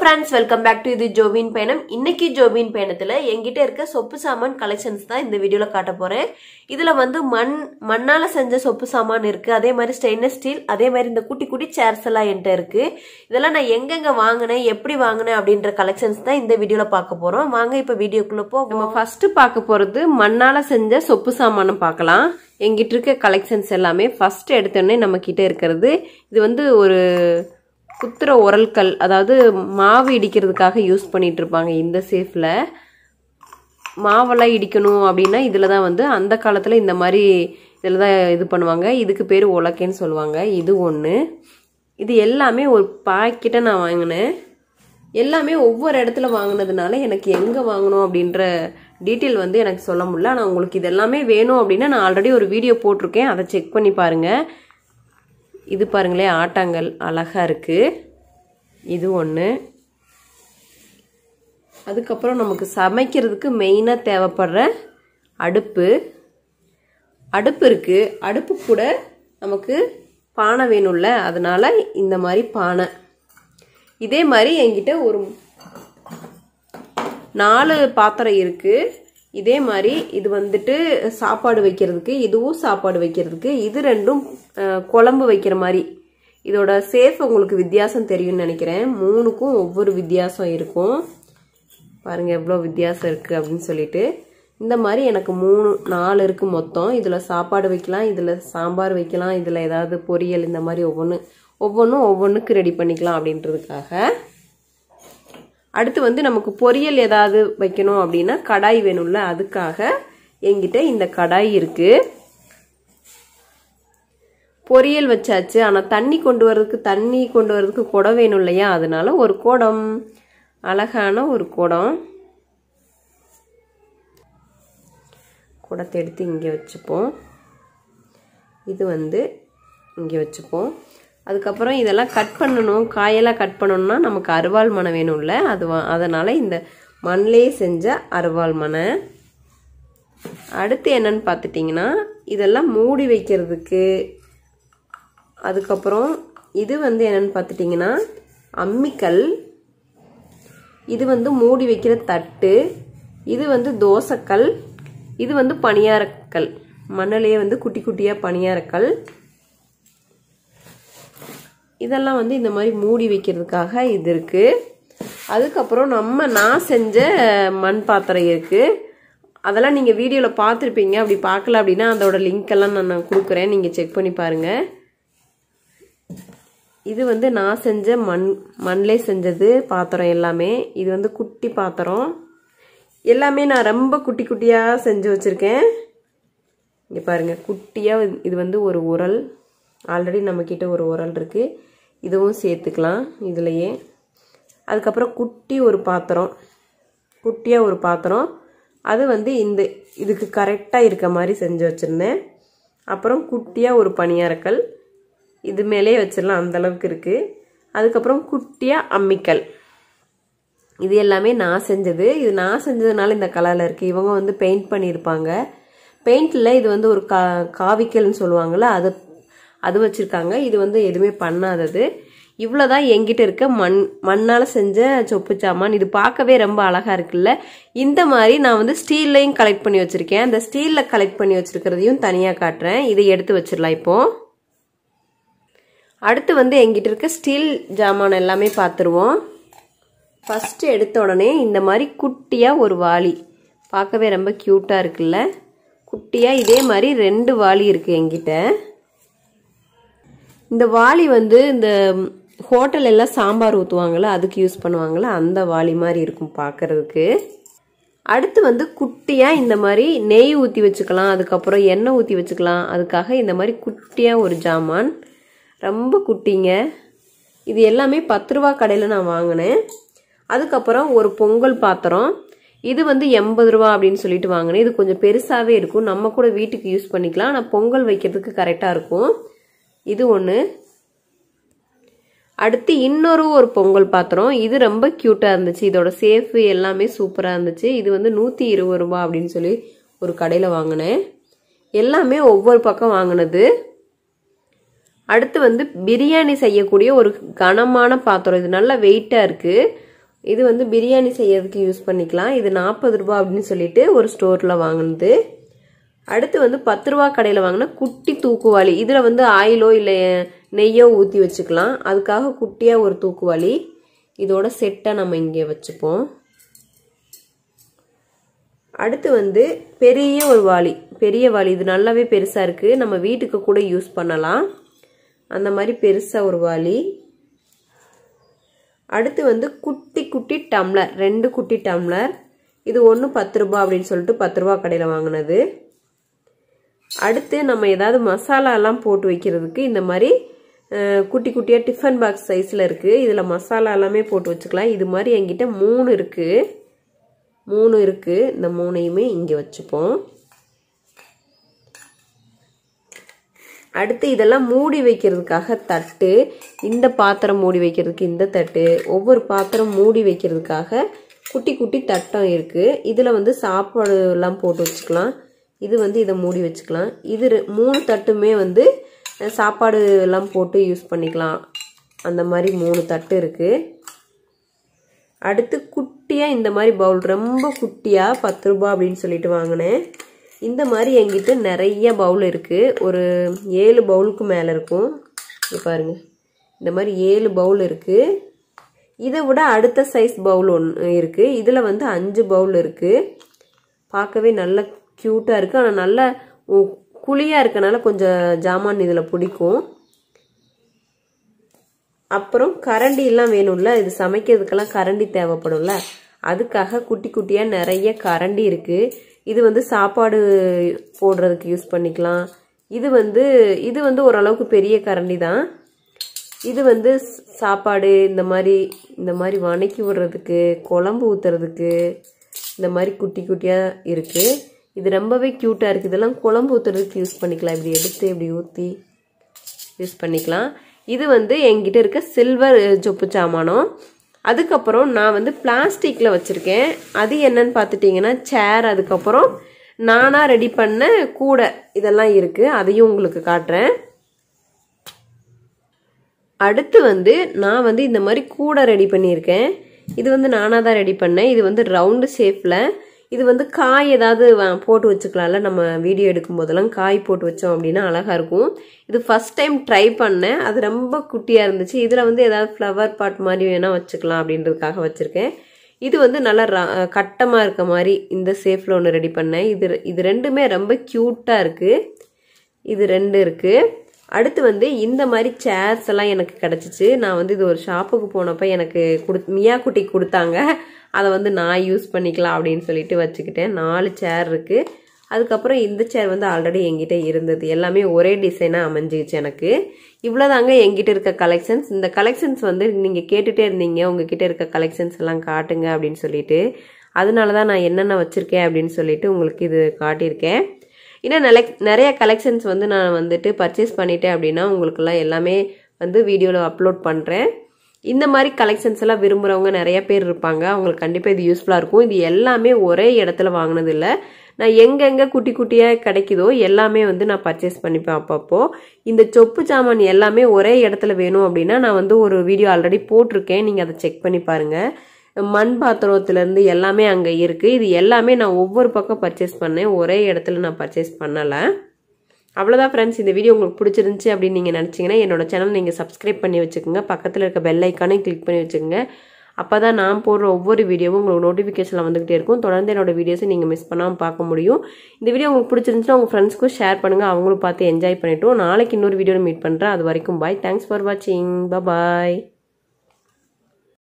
friends welcome back to இது ஜோவின் பயணம் இன்னைக்கு ஜோவின் பயணத்தில் எங்கிட்ட இருக்க சொப்பு சாமான் கலெக்ஷன்ஸ் தான் இந்த வீடியோவில் காட்ட போகிறேன் இதில் வந்து மண் மண்ணால் செஞ்ச சொப்பு சாமான் இருக்குது அதே மாதிரி ஸ்டெயின்லெஸ் ஸ்டீல் அதே மாதிரி இந்த குட்டி குட்டி சேர்ஸ் எல்லாம் என்கிட்ட இருக்குது இதெல்லாம் நான் எங்கெங்கே வாங்கினேன் எப்படி வாங்கினேன் அப்படின்ற கலெக்ஷன்ஸ் தான் இந்த வீடியோவில் பார்க்க போகிறோம் வாங்க இப்போ வீடியோக்குள்ளே போ நம்ம ஃபஸ்ட்டு பார்க்க போகிறது மண்ணால் செஞ்ச சொப்பு சாமானும் பார்க்கலாம் எங்கிட்ட இருக்க கலெக்ஷன்ஸ் எல்லாமே ஃபஸ்ட்டு எடுத்தோடனே நம்மக்கிட்ட இருக்கிறது இது வந்து ஒரு குத்துற உரல்கல் அதாவது மாவு இடிக்கிறதுக்காக யூஸ் பண்ணிகிட்டு இருப்பாங்க இந்த சேஃபில் மாவெல்லாம் இடிக்கணும் அப்படின்னா இதில் தான் வந்து அந்த காலத்தில் இந்த மாதிரி இதில் தான் இது பண்ணுவாங்க இதுக்கு பேர் உலக்கேன்னு சொல்லுவாங்க இது ஒன்று இது எல்லாமே ஒரு பாக்கெட்டை நான் வாங்கினேன் எல்லாமே ஒவ்வொரு இடத்துல வாங்கினதுனால எனக்கு எங்கே வாங்கணும் அப்படின்ற டீட்டெயில் வந்து எனக்கு சொல்ல முடியல ஆனால் உங்களுக்கு இது எல்லாமே வேணும் அப்படின்னா நான் ஆல்ரெடி ஒரு வீடியோ போட்டிருக்கேன் அதை செக் பண்ணி பாருங்கள் இது பாருங்களேன் ஆட்டாங்கல் அழகாக இருக்குது இது ஒன்று அதுக்கப்புறம் நமக்கு சமைக்கிறதுக்கு மெயினாக தேவைப்படுற அடுப்பு அடுப்பு இருக்குது அடுப்பு கூட நமக்கு பானை வேணும்ல அதனால் இந்த மாதிரி பானை இதே மாதிரி என்கிட்ட ஒரு நாலு பாத்திரம் இருக்குது இதே மாதிரி இது வந்துட்டு சாப்பாடு வைக்கிறதுக்கு இதுவும் சாப்பாடு வைக்கிறதுக்கு இது ரெண்டும் குழம்பு வைக்கிற மாதிரி இதோட சேஃப் உங்களுக்கு வித்தியாசம் தெரியும்னு நினைக்கிறேன் மூணுக்கும் ஒவ்வொரு வித்தியாசம் இருக்கும் பாருங்கள் எவ்வளோ வித்தியாசம் இருக்குது அப்படின்னு சொல்லிட்டு இந்த மாதிரி எனக்கு மூணு நாலு இருக்குது மொத்தம் இதில் சாப்பாடு வைக்கலாம் இதில் சாம்பார் வைக்கலாம் இதில் ஏதாவது பொரியல் இந்த மாதிரி ஒவ்வொன்று ஒவ்வொன்றும் ஒவ்வொன்றுக்கு ரெடி பண்ணிக்கலாம் அப்படின்றதுக்காக அடுத்து வந்து நமக்கு பொரியல் ஏதாவது வைக்கணும் அப்படின்னா கடாய் வேணும்ல அதுக்காக எங்கிட்ட இந்த கடாய் இருக்குது பொரியல் வச்சாச்சு ஆனால் தண்ணி கொண்டு வர்றதுக்கு தண்ணி கொண்டு வர்றதுக்கு குடம் வேணும் இல்லையா அதனால ஒரு குடம் அழகான ஒரு குடம் குடத்தை எடுத்து இங்கே வச்சுப்போம் இது வந்து இங்கே வச்சுப்போம் அதுக்கப்புறம் இதெல்லாம் கட் பண்ணணும் காயெல்லாம் கட் பண்ணணும்னா நமக்கு அருவாள் மனை வேணும்ல அது அதனால் இந்த மண்ணிலே செஞ்ச அருவாள் மனை அடுத்து என்னன்னு பார்த்துட்டிங்கன்னா இதெல்லாம் மூடி வைக்கிறதுக்கு அதுக்கப்புறம் இது வந்து என்னென்னு பார்த்துட்டிங்கன்னா அம்மிக்கல் இது வந்து மூடி வைக்கிற தட்டு இது வந்து தோசைக்கல் இது வந்து பணியாரக்கல் மண்ணிலேயே வந்து குட்டி குட்டியாக பணியாரக்கல் இதெல்லாம் வந்து இந்த மாதிரி மூடி வைக்கிறதுக்காக இது இருக்குது அதுக்கப்புறம் நம்ம நான் செஞ்ச மண் பாத்திரம் இருக்குது அதெல்லாம் நீங்கள் வீடியோவில் பார்த்துருப்பீங்க அப்படி பார்க்கல அப்படின்னா அதோட லிங்க்கெல்லாம் நான் நான் கொடுக்குறேன் நீங்கள் செக் பண்ணி பாருங்கள் இது வந்து நான் செஞ்ச மண் மண்ணில் செஞ்சது பாத்திரம் எல்லாமே இது வந்து குட்டி பாத்திரம் எல்லாமே நான் ரொம்ப குட்டி குட்டியாக செஞ்சு வச்சுருக்கேன் இங்கே பாருங்கள் குட்டியாக இது வந்து ஒரு உரல் ஆல்ரெடி நம்மக்கிட்ட ஒரு உரல் இருக்குது இதுவும் சேர்த்துக்கலாம் இதுலையே அதுக்கப்புறம் குட்டி ஒரு பாத்திரம் குட்டியாக ஒரு பாத்திரம் அது வந்து இந்த இதுக்கு கரெக்டாக இருக்க மாதிரி செஞ்சு வச்சுருந்தேன் அப்புறம் குட்டியாக ஒரு பனியாரக்கல் இது மேலே வச்சிடலாம் அந்த அளவுக்கு இருக்குது அதுக்கப்புறம் குட்டியாக அம்மிக்கல் இது எல்லாமே நான் செஞ்சது இது நான் செஞ்சதுனால இந்த கலரில் இருக்குது இவங்க வந்து பெயிண்ட் பண்ணியிருப்பாங்க பெயிண்டில் இது வந்து ஒரு கா காவிக்கல்னு சொல்லுவாங்கள்ல அது அது வச்சுருக்காங்க இது வந்து எதுவுமே பண்ணாதது இவ்வளோதான் எங்கிட்ட இருக்க மண் மண்ணால் செஞ்ச சொப்பு சாமான் இது பார்க்கவே ரொம்ப அழகாக இருக்குல்ல இந்த மாதிரி நான் வந்து ஸ்டீல்லையும் கலெக்ட் பண்ணி வச்சுருக்கேன் அந்த ஸ்டீலில் கலெக்ட் பண்ணி வச்சுருக்கிறதையும் தனியாக காட்டுறேன் இதை எடுத்து வச்சிடலாம் இப்போது அடுத்து வந்து எங்கிட்ட இருக்க ஸ்டீல் ஜாமான் எல்லாமே பார்த்துருவோம் ஃபஸ்ட்டு எடுத்த உடனே இந்த மாதிரி குட்டியாக ஒரு வாளி பார்க்கவே ரொம்ப க்யூட்டாக இருக்குல்ல குட்டியாக இதே மாதிரி ரெண்டு வாளி இருக்குது எங்கிட்ட இந்த வாளி வந்து இந்த ஹோட்டல் எல்லாம் சாம்பார் ஊற்றுவாங்கள அதுக்கு யூஸ் பண்ணுவாங்கள அந்த வாளி மாதிரி இருக்கும் பார்க்குறதுக்கு அடுத்து வந்து குட்டியாக இந்த மாதிரி நெய் ஊற்றி வச்சுக்கலாம் அதுக்கப்புறம் எண்ணெய் ஊற்றி வச்சுக்கலாம் அதுக்காக இந்த மாதிரி குட்டியாக ஒரு ஜாமான் ரொம்ப குட்டிங்க இது எல்லாமே பத்து ரூபா கடையில் நான் வாங்கினேன் அதுக்கப்புறம் ஒரு பொங்கல் பாத்திரம் இது வந்து எண்பது ரூபா அப்படின்னு சொல்லிட்டு வாங்கினேன் இது கொஞ்சம் பெருசாகவே இருக்கும் நம்ம கூட வீட்டுக்கு யூஸ் பண்ணிக்கலாம் ஆனால் பொங்கல் வைக்கிறதுக்கு கரெக்டாக இருக்கும் இது ஒன்று அடுத்து இன்னொரு ஒரு பொங்கல் பாத்திரம் இது ரொம்ப க்யூட்டாக இருந்துச்சு இதோட சேஃபு எல்லாமே சூப்பராக இருந்துச்சு இது வந்து நூற்றி இருபது ரூபா அப்படின்னு சொல்லி ஒரு கடையில் வாங்கினேன் எல்லாமே ஒவ்வொரு பக்கம் வாங்கினது அடுத்து வந்து பிரியாணி செய்யக்கூடிய ஒரு கனமான பாத்திரம் இது நல்ல வெயிட்டாக இருக்குது இது வந்து பிரியாணி செய்யறதுக்கு யூஸ் பண்ணிக்கலாம் இது நாற்பது ரூபா அப்படின்னு சொல்லிட்டு ஒரு ஸ்டோரில் வாங்கினது அடுத்து வந்து பத்து ரூபா கடையில் வாங்கினா குட்டி தூக்குவாளி இதில் வந்து ஆயிலோ இல்லை நெய்யோ ஊற்றி வச்சுக்கலாம் அதுக்காக குட்டியாக ஒரு தூக்குவாளி இதோட செட்டாக நம்ம இங்கே வச்சுப்போம் அடுத்து வந்து பெரிய ஒரு வாளி பெரிய வாளி இது நல்லாவே பெருசாக இருக்குது நம்ம வீட்டுக்கு கூட யூஸ் பண்ணலாம் அந்த மாதிரி பெருசாக ஒரு வாளி அடுத்து வந்து குட்டி குட்டி டம்ளர் ரெண்டு குட்டி டம்ளர் இது ஒன்று பத்து ரூபா அப்படின்னு சொல்லிட்டு பத்து ரூபா கடையில் வாங்கினது அடுத்து நம்ம ஏதாவது மசாலாலாம் போட்டு வைக்கிறதுக்கு இந்த மாதிரி குட்டி குட்டியாக டிஃபன் பாக்ஸ் சைஸில் இருக்குது இதில் மசாலா எல்லாமே போட்டு வச்சுக்கலாம் இது மாதிரி என்கிட்ட மூணு இருக்குது மூணு இருக்குது இந்த மூணையுமே இங்கே வச்சுப்போம் அடுத்து இதெல்லாம் மூடி வைக்கிறதுக்காக தட்டு இந்த பாத்திரம் மூடி வைக்கிறதுக்கு இந்த தட்டு ஒவ்வொரு பாத்திரம் மூடி வைக்கிறதுக்காக குட்டி குட்டி தட்டம் இருக்குது இதில் வந்து சாப்பாடுலாம் போட்டு வச்சுக்கலாம் இது வந்து இதை மூடி வச்சுக்கலாம் இது மூணு தட்டுமே வந்து சாப்பாடு எல்லாம் போட்டு யூஸ் பண்ணிக்கலாம் அந்த மாதிரி மூணு தட்டு இருக்குது அடுத்து குட்டியாக இந்த மாதிரி பவுல் ரொம்ப குட்டியாக பத்து ரூபா அப்படின்னு சொல்லிட்டு வாங்கினேன் இந்த மாதிரி எங்கிட்ட நிறைய பவுல் இருக்குது ஒரு ஏழு பவுலுக்கு மேலே இருக்கும் பாருங்கள் இந்த மாதிரி ஏழு பவுல் இருக்குது இதை விட அடுத்த சைஸ் பவுல் ஒன்று இருக்குது இதில் வந்து அஞ்சு பவுல் இருக்குது பார்க்கவே நல்ல க்யூட்டாக இருக்குது ஆனால் நல்ல குழியாக இருக்கனால கொஞ்சம் ஜாமான் இதில் பிடிக்கும் அப்புறம் கரண்டிலாம் வேணும்ல இது சமைக்கிறதுக்கெல்லாம் கரண்டி தேவைப்படும்ல அதுக்காக குட்டி குட்டியாக நிறைய கரண்டி இருக்குது இது வந்து சாப்பாடு போடுறதுக்கு யூஸ் பண்ணிக்கலாம் இது வந்து இது வந்து ஓரளவுக்கு பெரிய கரண்டி தான் இது வந்து சாப்பாடு இந்த மாதிரி இந்த மாதிரி வணக்கி விடுறதுக்கு குழம்பு ஊற்றுறதுக்கு இந்த மாதிரி குட்டி குட்டியாக இருக்குது இது ரொம்பவே க்யூட்டாக இருக்குது இதெல்லாம் குழம்பு ஊற்றுறதுக்கு யூஸ் பண்ணிக்கலாம் இப்படி எடுத்து இப்படி ஊற்றி யூஸ் பண்ணிக்கலாம் இது வந்து எங்கிட்ட இருக்க சில்வர் சொப்பு சாமானம் அதுக்கப்புறம் நான் வந்து பிளாஸ்டிக்கில் வச்சுருக்கேன் அது என்னன்னு பார்த்துட்டிங்கன்னா சேர் அதுக்கப்புறம் நானாக ரெடி பண்ண கூடை இதெல்லாம் இருக்குது அதையும் உங்களுக்கு காட்டுறேன் அடுத்து வந்து நான் வந்து இந்த மாதிரி கூடை ரெடி பண்ணியிருக்கேன் இது வந்து நானாக தான் ரெடி பண்ணேன் இது வந்து ரவுண்டு ஷேப்பில் இது வந்து காய் ஏதாவது போட்டு வச்சுக்கலாம்ல நம்ம வீடியோ எடுக்கும் போதெல்லாம் காய் போட்டு வச்சோம் அப்படின்னா அழகாக இருக்கும் இது ஃபஸ்ட் டைம் ட்ரை பண்ணேன் அது ரொம்ப குட்டியாக இருந்துச்சு இதில் வந்து ஏதாவது ஃப்ளவர் பாட் மாதிரி வேணால் வச்சுக்கலாம் அப்படின்றதுக்காக வச்சுருக்கேன் இது வந்து நல்லா கட்டமாக இருக்க மாதிரி இந்த சேஃப்ல ஒன்று ரெடி பண்ணேன் இது இது ரெண்டுமே ரொம்ப க்யூட்டாக இருக்குது இது ரெண்டு இருக்குது அடுத்து வந்து இந்த மாதிரி சேர்ஸ் எல்லாம் எனக்கு கிடைச்சிச்சு நான் வந்து இது ஒரு ஷாப்புக்கு போனப்போ எனக்கு கொடு மியா குட்டி கொடுத்தாங்க அதை வந்து நான் யூஸ் பண்ணிக்கலாம் அப்படின்னு சொல்லிட்டு வச்சுக்கிட்டேன் நாலு சேர் இருக்குது அதுக்கப்புறம் இந்த சேர் வந்து ஆல்ரெடி எங்கிட்ட இருந்தது எல்லாமே ஒரே டிசைனாக அமைஞ்சிச்சு எனக்கு இவ்வளோதாங்க எங்கிட்ட இருக்க கலெக்ஷன்ஸ் இந்த கலெக்ஷன்ஸ் வந்து நீங்கள் கேட்டுகிட்டே இருந்தீங்க உங்ககிட்ட இருக்க கலெக்ஷன்ஸ் எல்லாம் காட்டுங்க அப்படின்னு சொல்லிட்டு அதனால தான் நான் என்னென்ன வச்சுருக்கேன் அப்படின்னு சொல்லிட்டு உங்களுக்கு இது காட்டியிருக்கேன் இன்னும் நிலை நிறைய கலெக்ஷன்ஸ் வந்து நான் வந்துட்டு பர்ச்சேஸ் பண்ணிட்டேன் அப்படின்னா உங்களுக்குலாம் எல்லாமே வந்து வீடியோவில் அப்லோட் பண்ணுறேன் இந்த மாதிரி கலெக்ஷன்ஸ் எல்லாம் விரும்புகிறவங்க நிறைய பேர் இருப்பாங்க அவங்களுக்கு கண்டிப்பாக இது யூஸ்ஃபுல்லாக இருக்கும் இது எல்லாமே ஒரே இடத்துல வாங்கினது இல்லை நான் எங்கெங்கே குட்டி குட்டியாக கிடைக்குதோ எல்லாமே வந்து நான் பர்ச்சேஸ் பண்ணிப்பேன் அப்பப்போ இந்த சொப்பு சாமான் எல்லாமே ஒரே இடத்துல வேணும் அப்படின்னா நான் வந்து ஒரு வீடியோ ஆல்ரெடி போட்டிருக்கேன் நீங்கள் அதை செக் பண்ணி பாருங்கள் மண் பாத்திரத்துலேருந்து எல்லாமே அங்கே இருக்குது இது எல்லாமே நான் ஒவ்வொரு பக்கம் பர்ச்சேஸ் பண்ணேன் ஒரே இடத்துல நான் பர்ச்சேஸ் பண்ணலை அவ்வளோதான் ஃப்ரெண்ட்ஸ் இந்த வீடியோ உங்களுக்கு பிடிச்சிருந்துச்சி அப்படின்னு நீங்கள் நினச்சிங்கன்னா என்னோட சேனல் நீங்கள் சப்ஸ்கிரைப் பண்ணி வச்சுக்கோங்க பக்கத்தில் இருக்க பெல் ஐக்கானே கிளிக் பண்ணி வச்சுக்கோங்க அப்போ தான் நான் போடுற ஒவ்வொரு வீடியோவும் உங்களுக்கு நோட்டிஃபிகேஷனில் வந்துகிட்டே இருக்கும் தொடர்ந்து என்னோடய வீடியோஸை நீங்கள் மிஸ் பண்ணாமல் பார்க்க முடியும் இந்த வீடியோ உங்களுக்கு பிடிச்சிருந்துச்சுன்னா உங்கள் ஃப்ரெண்ட்ஸ்க்கும் ஷேர் பண்ணுங்கள் அவங்களும் பார்த்து என்ஜாய் பண்ணிவிட்டோம் நாளைக்கு இன்னொரு வீடியோ மீட் பண்ணுறேன் அது வரைக்கும் பாய் தேங்க்ஸ் ஃபார் வாட்சிங் பாய்